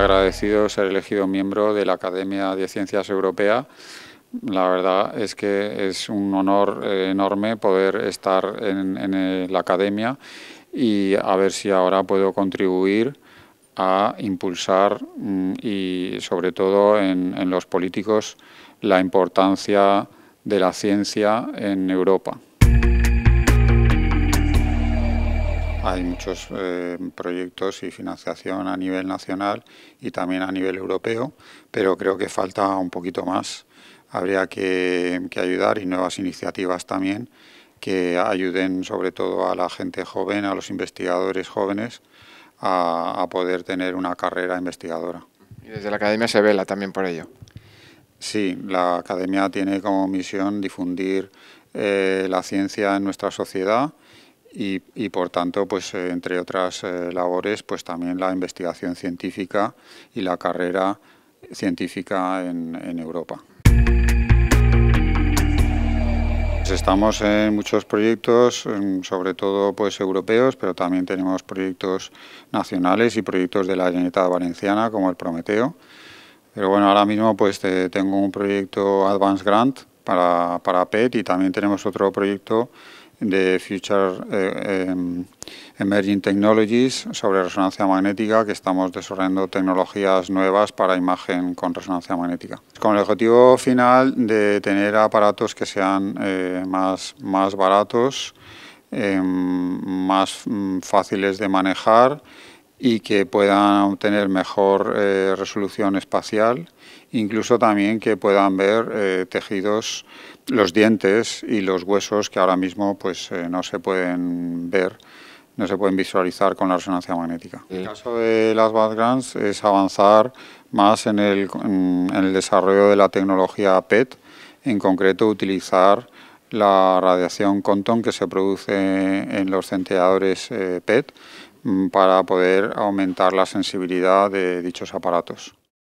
agradecido ser elegido miembro de la Academia de Ciencias Europea. La verdad es que es un honor eh, enorme poder estar en, eh, la Academia y a ver si ahora puedo contribuir a impulsar mm, y sobre todo en los políticos la importancia de la ciencia en Europa. Hay muchos eh, proyectos y financiación a nivel nacional y también a nivel europeo, pero creo que falta un poquito más. Habría que, ayudar y nuevas iniciativas también que ayuden sobre todo a la gente joven, a los investigadores jóvenes, a, poder tener una carrera investigadora. Y desde la academia se vela también por ello. Sí, la academia tiene como misión difundir eh, la ciencia en nuestra sociedad y, por tanto, pues eh, entre otras eh, labores, pues también la investigación científica y la carrera científica en, Europa. Pues estamos en muchos proyectos, em, sobre todo pues europeos, pero también tenemos proyectos nacionales y proyectos de la Generalitat Valenciana, como el Prometeo. Pero bueno, ahora mismo pues tengo un proyecto Advanced Grant para, para PET y también tenemos otro proyecto de Future eh, em, Emerging Technologies sobre resonancia magnética, que estamos desarrollando tecnologías nuevas para imagen con resonancia magnética. Con el objetivo final de tener aparatos que sean eh, más, baratos, em, más mm, fáciles de manejar y que puedan obtener mejor eh, resolución espacial, incluso también que puedan ver eh, tejidos, los dientes y los huesos que ahora mismo pues, eh, no se pueden ver, no se pueden visualizar con la resonancia magnética. El caso de las Grants es avanzar más en el, en el desarrollo de la tecnología PET, en concreto utilizar la radiación contón que se produce en los centeadores eh, PET mm, para poder aumentar la sensibilidad de dichos aparatos.